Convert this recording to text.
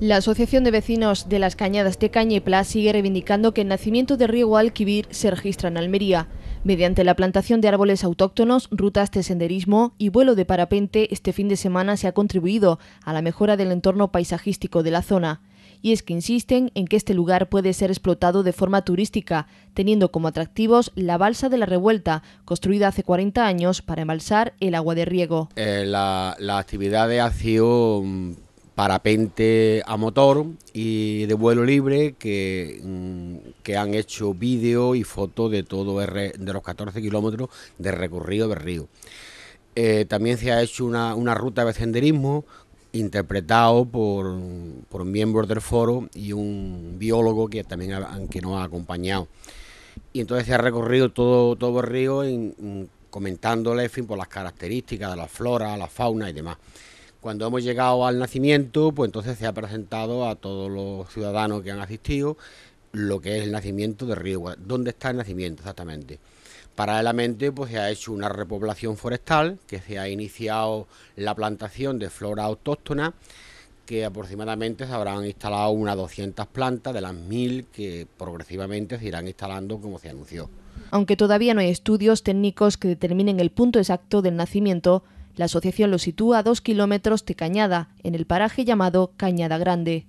La Asociación de Vecinos de las Cañadas de Cañepla sigue reivindicando que el nacimiento de riego Alquivir se registra en Almería. Mediante la plantación de árboles autóctonos, rutas de senderismo y vuelo de parapente, este fin de semana se ha contribuido a la mejora del entorno paisajístico de la zona. Y es que insisten en que este lugar puede ser explotado de forma turística, teniendo como atractivos la balsa de la revuelta, construida hace 40 años para embalsar el agua de riego. Eh, la, la actividad de acción parapente a motor y de vuelo libre que, mm, que han hecho vídeo y fotos de todo de los 14 kilómetros de recorrido del río. Eh, también se ha hecho una, ruta de senderismo interpretado por, por, miembros del foro y un biólogo que también que nos ha acompañado. Y entonces se ha recorrido todo, todo el río mm, comentándole por las características de la flora, la fauna y demás. Cuando hemos llegado al nacimiento, pues entonces se ha presentado a todos los ciudadanos que han asistido lo que es el nacimiento de Río Guadalajara. ¿Dónde está el nacimiento exactamente? Paralelamente, pues se ha hecho una repoblación forestal, que se ha iniciado la plantación de flora autóctona, que aproximadamente se habrán instalado unas 200 plantas de las 1000 que progresivamente se irán instalando como se anunció. Aunque todavía no hay estudios técnicos que determinen el punto exacto del nacimiento, la asociación lo sitúa a dos kilómetros de Cañada, en el paraje llamado Cañada Grande.